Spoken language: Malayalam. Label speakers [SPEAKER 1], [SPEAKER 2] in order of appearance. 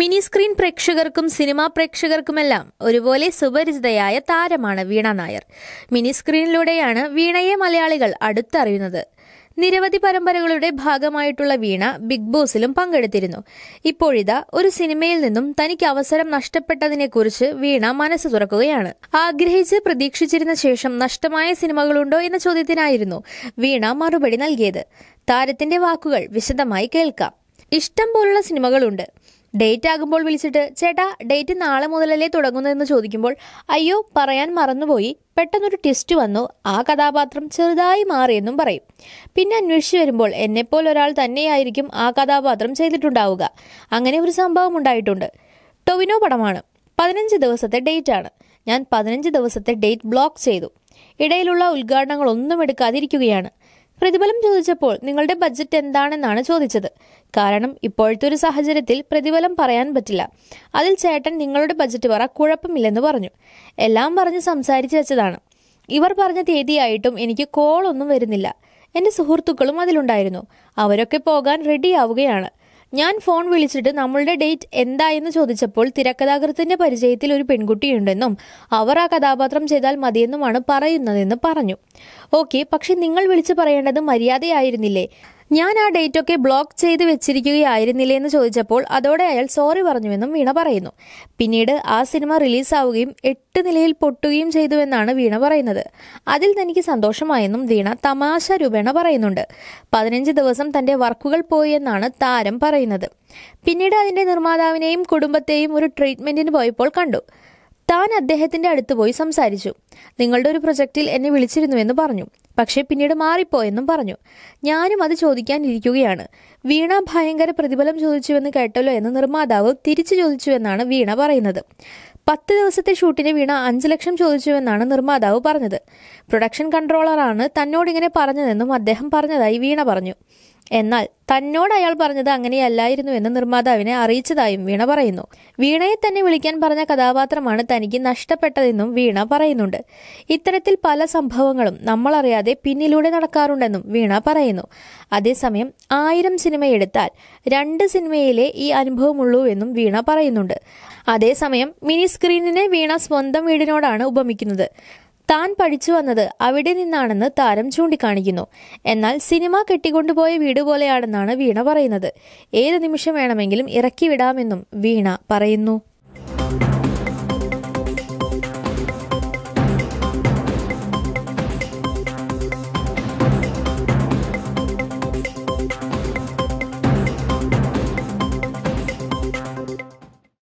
[SPEAKER 1] മിനി സ്ക്രീൻ പ്രേക്ഷകർക്കും സിനിമാ പ്രേക്ഷകർക്കുമെല്ലാം ഒരുപോലെ സുപരിചിതയായ താരമാണ് വീണ നായർ മിനി സ്ക്രീനിലൂടെയാണ് വീണയെ മലയാളികൾ അടുത്തറിയുന്നത് നിരവധി പരമ്പരകളുടെ ഭാഗമായിട്ടുള്ള വീണ ബിഗ് ബോസിലും പങ്കെടുത്തിരുന്നു ഇപ്പോഴിതാ ഒരു സിനിമയിൽ നിന്നും തനിക്ക് അവസരം നഷ്ടപ്പെട്ടതിനെക്കുറിച്ച് വീണ മനസ്സ് തുറക്കുകയാണ് ആഗ്രഹിച്ച് പ്രതീക്ഷിച്ചിരുന്ന ശേഷം നഷ്ടമായ സിനിമകളുണ്ടോ എന്ന ചോദ്യത്തിനായിരുന്നു വീണ മറുപടി നൽകിയത് താരത്തിന്റെ വാക്കുകൾ വിശദമായി കേൾക്കാം ഇഷ്ടം പോലുള്ള സിനിമകളുണ്ട് ഡേറ്റ് ആകുമ്പോൾ വിളിച്ചിട്ട് ചേട്ടാ ഡേറ്റ് നാളെ മുതലല്ലേ തുടങ്ങുന്നതെന്ന് ചോദിക്കുമ്പോൾ അയ്യോ പറയാൻ മറന്നുപോയി പെട്ടെന്നൊരു ട്വിസ്റ്റ് വന്നു ആ കഥാപാത്രം ചെറുതായി മാറിയെന്നും പറയും പിന്നെ അന്വേഷിച്ചു വരുമ്പോൾ എന്നെപ്പോലൊരാൾ ഒരാൾ തന്നെയായിരിക്കും ആ കഥാപാത്രം ചെയ്തിട്ടുണ്ടാവുക അങ്ങനെ ഒരു സംഭവം ഉണ്ടായിട്ടുണ്ട് ടൊവിനോ പടമാണ് പതിനഞ്ച് ദിവസത്തെ ഡേറ്റ് ആണ് ഞാൻ പതിനഞ്ച് ദിവസത്തെ ഡേറ്റ് ബ്ലോക്ക് ചെയ്തു ഇടയിലുള്ള ഉദ്ഘാടനങ്ങളൊന്നും എടുക്കാതിരിക്കുകയാണ് പ്രതിഫലം ചോദിച്ചപ്പോൾ നിങ്ങളുടെ ബഡ്ജറ്റ് എന്താണെന്നാണ് ചോദിച്ചത് കാരണം ഇപ്പോഴത്തെ ഒരു സാഹചര്യത്തിൽ പ്രതിഫലം പറയാൻ പറ്റില്ല അതിൽ ചേട്ടൻ നിങ്ങളുടെ ബഡ്ജറ്റ് പറ കുഴപ്പമില്ലെന്ന് പറഞ്ഞു എല്ലാം പറഞ്ഞ് സംസാരിച്ചു വെച്ചതാണ് ഇവർ പറഞ്ഞ തീയതിയായിട്ടും എനിക്ക് കോളൊന്നും വരുന്നില്ല എന്റെ സുഹൃത്തുക്കളും അതിലുണ്ടായിരുന്നു അവരൊക്കെ പോകാൻ റെഡിയാവുകയാണ് ഞാൻ ഫോൺ വിളിച്ചിട്ട് നമ്മളുടെ ഡേറ്റ് എന്തായെന്ന് ചോദിച്ചപ്പോൾ തിരക്കഥാകൃത്തിന്റെ പരിചയത്തിൽ ഒരു പെൺകുട്ടിയുണ്ടെന്നും അവർ ആ കഥാപാത്രം ചെയ്താൽ മതിയെന്നുമാണ് പറയുന്നതെന്ന് പറഞ്ഞു ഓക്കെ പക്ഷെ നിങ്ങൾ വിളിച്ചു പറയേണ്ടത് മര്യാദയായിരുന്നില്ലേ ഞാൻ ആ ഡേറ്റൊക്കെ ബ്ലോക്ക് ചെയ്ത് വെച്ചിരിക്കുകയായിരുന്നില്ലേ എന്ന് ചോദിച്ചപ്പോൾ അതോടെ അയാൾ സോറി പറഞ്ഞുവെന്നും വീണ പറയുന്നു പിന്നീട് ആ സിനിമ റിലീസാവുകയും എട്ട് നിലയിൽ പൊട്ടുകയും ചെയ്തുവെന്നാണ് വീണ പറയുന്നത് അതിൽ തനിക്ക് സന്തോഷമായെന്നും വീണ തമാശ രൂപേണ പറയുന്നുണ്ട് പതിനഞ്ച് ദിവസം തന്റെ വർക്കുകൾ പോയി എന്നാണ് താരം പറയുന്നത് പിന്നീട് അതിന്റെ നിർമ്മാതാവിനെയും കുടുംബത്തെയും ഒരു ട്രീറ്റ്മെന്റിന് പോയപ്പോൾ കണ്ടു താൻ അദ്ദേഹത്തിന്റെ അടുത്ത് പോയി സംസാരിച്ചു നിങ്ങളുടെ ഒരു പ്രൊജക്റ്റിൽ എന്നെ വിളിച്ചിരുന്നുവെന്ന് പറഞ്ഞു പക്ഷേ പിന്നീട് മാറിപ്പോയെന്നും പറഞ്ഞു ഞാനും അത് ചോദിക്കാനിരിക്കുകയാണ് വീണ ഭയങ്കര പ്രതിഫലം ചോദിച്ചുവെന്ന് കേട്ടല്ലോ എന്ന് നിർമ്മാതാവ് തിരിച്ചു ചോദിച്ചുവെന്നാണ് വീണ പറയുന്നത് പത്ത് ദിവസത്തെ ഷൂട്ടിന് വീണ അഞ്ചു ലക്ഷം ചോദിച്ചുവെന്നാണ് നിർമ്മാതാവ് പറഞ്ഞത് പ്രൊഡക്ഷൻ കൺട്രോളറാണ് തന്നോടിങ്ങനെ പറഞ്ഞതെന്നും അദ്ദേഹം പറഞ്ഞതായി വീണ പറഞ്ഞു എന്നാൽ തന്നോട് അയാൾ പറഞ്ഞത് അങ്ങനെയല്ലായിരുന്നു എന്ന് നിർമ്മാതാവിനെ അറിയിച്ചതായും വീണ പറയുന്നു വീണയെ തന്നെ വിളിക്കാൻ പറഞ്ഞ കഥാപാത്രമാണ് തനിക്ക് നഷ്ടപ്പെട്ടതെന്നും വീണ പറയുന്നുണ്ട് ഇത്തരത്തിൽ പല സംഭവങ്ങളും നമ്മൾ അറിയാതെ പിന്നിലൂടെ നടക്കാറുണ്ടെന്നും വീണ പറയുന്നു അതേസമയം ആയിരം സിനിമ എടുത്താൽ രണ്ട് സിനിമയിലെ ഈ അനുഭവമുള്ളൂ എന്നും വീണ പറയുന്നുണ്ട് അതേസമയം മിനി സ്ക്രീനിനെ വീണ സ്വന്തം വീടിനോടാണ് ഉപമിക്കുന്നത് താൻ പഠിച്ചു വന്നത് അവിടെ നിന്നാണെന്ന് താരം ചൂണ്ടിക്കാണിക്കുന്നു എന്നാൽ സിനിമ കെട്ടിക്കൊണ്ടുപോയ വീട് പോലെയാണെന്നാണ് വീണ പറയുന്നത് ഏത് നിമിഷം വേണമെങ്കിലും ഇറക്കി വിടാമെന്നും വീണ പറയുന്നു